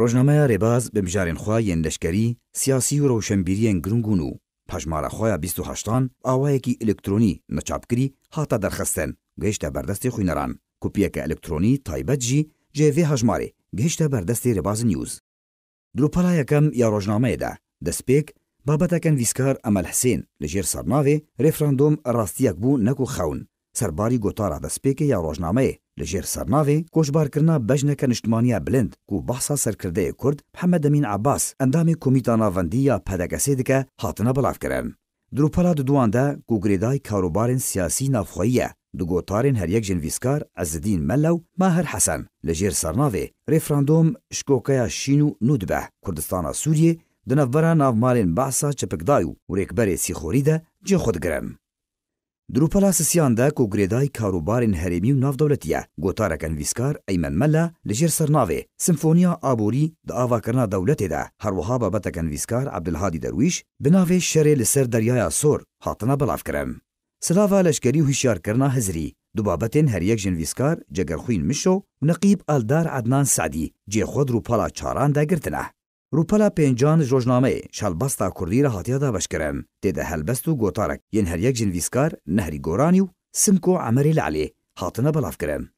ڕۆژنامەیە ڕێباز بەمژارێن خوا یەن لەشکەری سیاسی و ڕەوشەمبیریەن گرنگون و پەژمارە خۆیان 1970 ئاوایەکی ئلکترۆنی نەچاپکری هاتە دەرخستن گەیشتە بەردەستی خوینەران کوپیەکە ئەلکترۆنی تایبەتجی جێڤێ هەژمارێ گەیشتە بەردەستی ڕێباز نیوز دروپەلا یەکەم یا ڕۆژنامەیەدا دەستپێک بابەتەکەن ویسکار ئەمەل حسێن لەژێر سەرناوێ ڕێفراندۆم ڕاستیەک بوو نەکو خەون سەرباری گۆتارە دەستپێکی یا ڕۆژنامەیە لجير سرنافي كوجبار كرنا بجنك نشتمانية بلند كو بحثا سركرده كرد محمد أمين عباس اندامي كوميتا نافندية پدگسيدك هاتنا بلاف کرن. دروپالا دو دوان ده گوگریدای کاروبارن سیاسی نافخویه دو گوتارن هر یک جنویسکار عزدین ملو ماهر حسن لجیر سرناوی ریفراندوم شکوکیا شینو نودبه کردستان سوریه دنفبرا نافمالین بحثا چپکدایو و ریکبر سیخوری ده جه خود گرن. دروپلا سسیاندا کو گریدای کاروبارین هەرێمی و ناودەوڵەتیە گۆتارەکەن ویسکار ئەیمەن مەلە لەژێر سەرناوێ سمفۆنیا ئابووری دە ئاواکردنا دەوڵەتێدا هەروەها بەبەتەکەن ویسکار عبدلهادی دەرویش بناوێ شەرێ لەسەر دەریایە سۆر هاتنە بەڵافکرن سلاوا لەشکری و هیشارکردنا هەزری دوبابەتێن هەریەک ژن ویسکار جەگەرخوین مشۆ و نەقیب ئەلدار عدنان سعدی جێخۆ دروپەلا چاران داگرتنە روپلا پنجان جوجنامه شلبستا کردی را هاتیا دا بشکرم تیده هلبستو و گوتارک ین هر یک جنویسکار نهری گورانیو سمکو عمری لعلی هاتنه بلاف کرم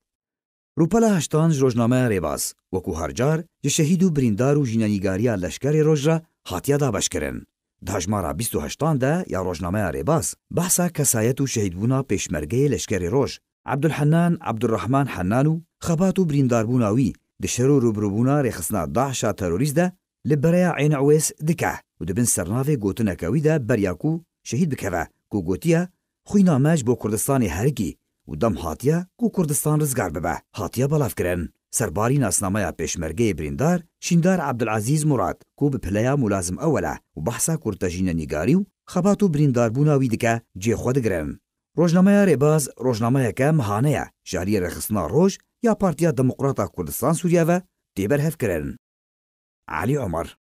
روپلا هشتان جوجنامه ریباز وکو هرجار یه و بریندار و جینانیگاریا لشکر روج را هاتیا دا بشکرن دهجمارا 28 ده یا روجنامه ریباز بحثا کسایتو و شهیدبونا پیشمرگه لشکر روج عبدالحنان عبدالرحمن حنانو خباتو برینداربوناوی د شرو روبروبونا رخصنا داعش تروریست ده لە عین عویس دکه و دەبن سەرناوێ گوتنەکەویدا شهید بکه بکەوە کو گوتیە خوی نامەش با کردستانی هرگی و دم هاتیە کو رزگار ببه. ببە بلاف بەڵافکردن سرباری ناسنامەیە پشمرگی بریندار شیندار عبدالعزیز مراد کو به پلەیا ملازم اوله و بحثا کورتەژینە نگاری و خەبات و برینداربووناوی دکە جێخوا دەگرن ڕۆژنامەیە ڕێباز ڕۆژنامەیەکە مهانەیە ژاری ڕێخستنا ڕۆژ یا پارتیا دموکراتە و سووریاوە تێبەر علي عمر